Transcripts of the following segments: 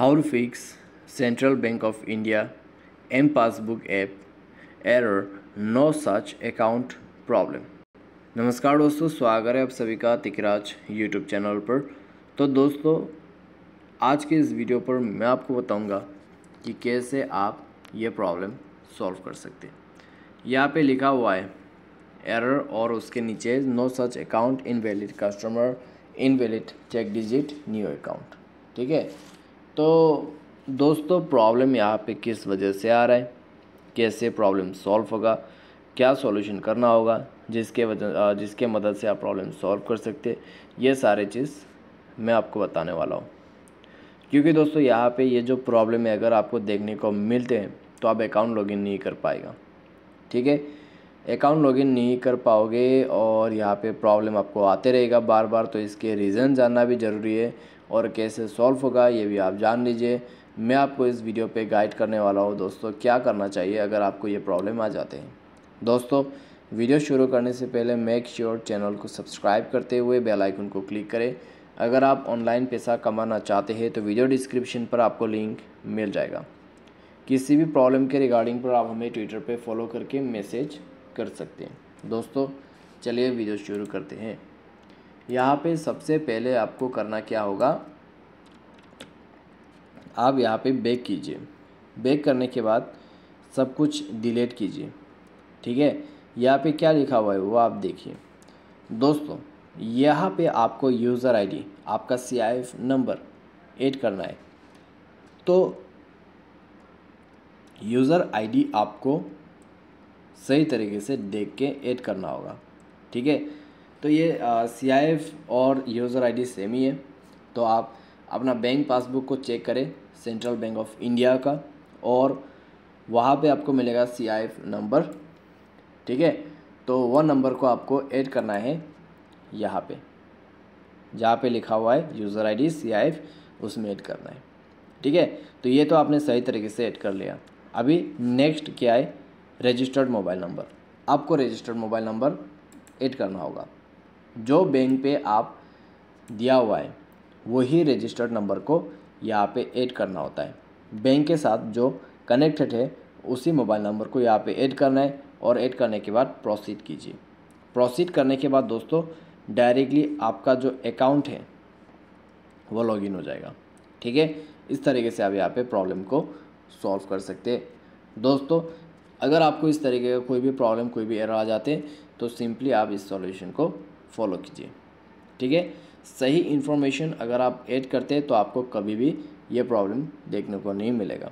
How to fix Central Bank of India M Passbook app error no such account problem नमस्कार दोस्तों स्वागत है आप सभी का तिकराज यूट्यूब चैनल पर तो दोस्तों आज के इस वीडियो पर मैं आपको बताऊंगा कि कैसे आप ये प्रॉब्लम सॉल्व कर सकते हैं यहाँ पे लिखा हुआ है एरर और उसके नीचे no such account invalid customer invalid check digit new account ठीक है तो दोस्तों प्रॉब्लम यहाँ पे किस वजह से आ रहा है कैसे प्रॉब्लम सॉल्व होगा क्या सॉल्यूशन करना होगा जिसके वजह जिसके मदद से आप प्रॉब्लम सॉल्व कर सकते ये सारे चीज़ मैं आपको बताने वाला हूँ क्योंकि दोस्तों यहाँ पे ये जो प्रॉब्लम है अगर आपको देखने को मिलते हैं तो आप अकाउंट लॉगिन नहीं कर पाएगा ठीक है अकाउंट लॉगिन नहीं कर पाओगे और यहाँ पे प्रॉब्लम आपको आते रहेगा बार बार तो इसके रीज़न जानना भी ज़रूरी है और कैसे सॉल्व होगा ये भी आप जान लीजिए मैं आपको इस वीडियो पे गाइड करने वाला हूँ दोस्तों क्या करना चाहिए अगर आपको ये प्रॉब्लम आ जाते हैं दोस्तों वीडियो शुरू करने से पहले मेक श्योर चैनल को सब्सक्राइब करते हुए बेल आइकन को क्लिक करें अगर आप ऑनलाइन पैसा कमाना चाहते हैं तो वीडियो डिस्क्रिप्शन पर आपको लिंक मिल जाएगा किसी भी प्रॉब्लम के रिगार्डिंग पर आप हमें ट्विटर पे फॉलो करके मैसेज कर सकते हैं दोस्तों चलिए वीडियो शुरू करते हैं यहाँ पे सबसे पहले आपको करना क्या होगा आप यहाँ पे बेक कीजिए बेक करने के बाद सब कुछ डिलीट कीजिए ठीक है यहाँ पे क्या लिखा हुआ है वो आप देखिए दोस्तों यहाँ पे आपको यूज़र आईडी आपका सी नंबर ऐड करना है तो यूज़र आईडी आपको सही तरीके से देख के ऐड करना होगा ठीक है तो ये सी आई एफ और यूज़र आई डी सेम ही है तो आप अपना बैंक पासबुक को चेक करें सेंट्रल बैंक ऑफ इंडिया का और वहाँ पे आपको मिलेगा सी आई एफ नंबर ठीक है तो वह नंबर को आपको ऐड करना है यहाँ पे जहाँ पे लिखा हुआ है user I D C I F उसमें ऐड करना है ठीक है तो ये तो आपने सही तरीके से ऐड कर लिया अभी नेक्स्ट क्या है रजिस्टर्ड मोबाइल नंबर आपको रजिस्टर्ड मोबाइल नंबर ऐड करना होगा जो बैंक पे आप दिया हुआ है वही रजिस्टर्ड नंबर को यहाँ पे ऐड करना होता है बैंक के साथ जो कनेक्टेड है उसी मोबाइल नंबर को यहाँ पे ऐड करना है और ऐड करने के बाद प्रोसीड कीजिए प्रोसीड करने के बाद दोस्तों डायरेक्टली आपका जो अकाउंट है वो लॉगिन हो जाएगा ठीक है इस तरीके से आप यहाँ पे प्रॉब्लम को सॉल्व कर सकते हैं दोस्तों अगर आपको इस तरीके का कोई भी प्रॉब्लम कोई भी एरर आ जाते तो सिंपली आप इस सॉल्यूशन को फॉलो कीजिए ठीक है सही इन्फॉर्मेशन अगर आप ऐड करते हैं तो आपको कभी भी ये प्रॉब्लम देखने को नहीं मिलेगा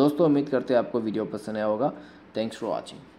दोस्तों उम्मीद करते हैं आपको वीडियो पसंद आया होगा थैंक्स फॉर वॉचिंग